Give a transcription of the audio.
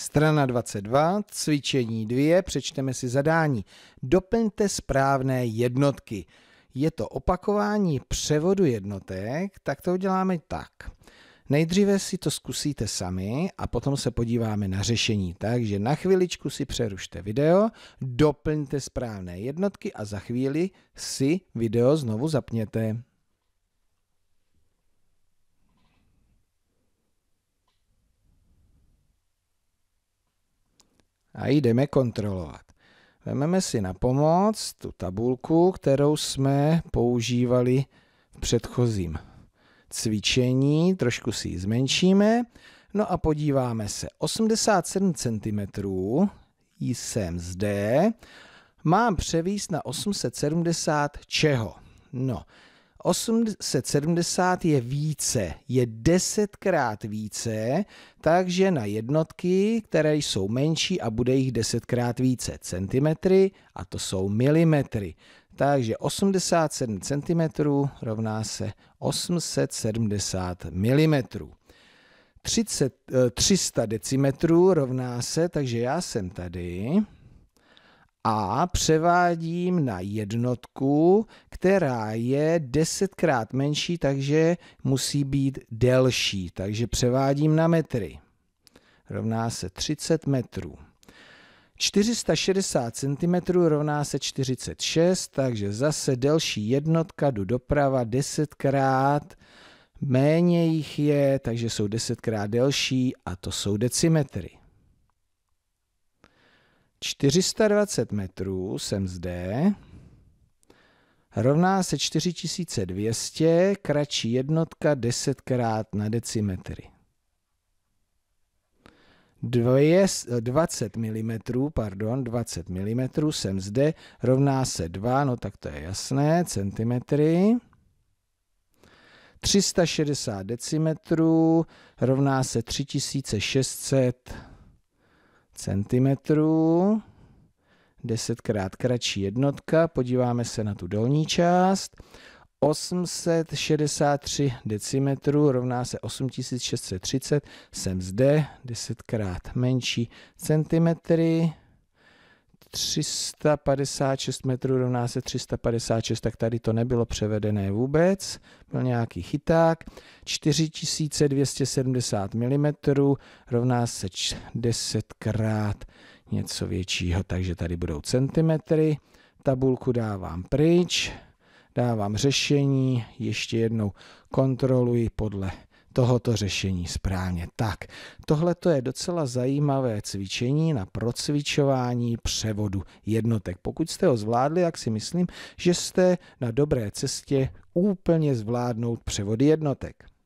Strana 22, cvičení 2, přečteme si zadání. Doplňte správné jednotky. Je to opakování převodu jednotek, tak to uděláme tak. Nejdříve si to zkusíte sami a potom se podíváme na řešení. Takže na chviličku si přerušte video, doplňte správné jednotky a za chvíli si video znovu zapněte. a jdeme kontrolovat. Vememe si na pomoc tu tabulku, kterou jsme používali v předchozím cvičení, trošku si ji zmenšíme, no a podíváme se. 87 cm jsem zde, mám převíst na 870 čeho? No, 870 je více, je desetkrát více, takže na jednotky, které jsou menší a bude jich desetkrát více, centimetry a to jsou milimetry. Takže 87 cm rovná se 870 mm. 30, 300 decimetrů rovná se, takže já jsem tady, a převádím na jednotku, která je desetkrát menší, takže musí být delší. Takže převádím na metry. Rovná se 30 metrů. 460 cm rovná se 46, takže zase delší jednotka jdu doprava 10 krát méně jich je, takže jsou desetkrát delší a to jsou decimetry. 420 metrů jsem zde, rovná se 4200, kratší jednotka 10 krát na decimetry. 20 mm, pardon, 20 mm jsem zde, rovná se 2, no tak to je jasné, centimetry. 360 decimetrů rovná se 3600 centimetrů, 10 krát kratší jednotka, podíváme se na tu dolní část, 863 decimetrů rovná se 8630, jsem zde, 10 krát menší centimetry, 356 metrů rovná se 356, tak tady to nebylo převedené vůbec, byl nějaký chyták. 4270 mm rovná se 10 krát něco většího, takže tady budou centimetry. Tabulku dávám pryč, dávám řešení, ještě jednou kontroluji podle tohoto řešení správně. Tak, tohle to je docela zajímavé cvičení na procvičování převodu jednotek. Pokud jste ho zvládli, tak si myslím, že jste na dobré cestě úplně zvládnout převody jednotek.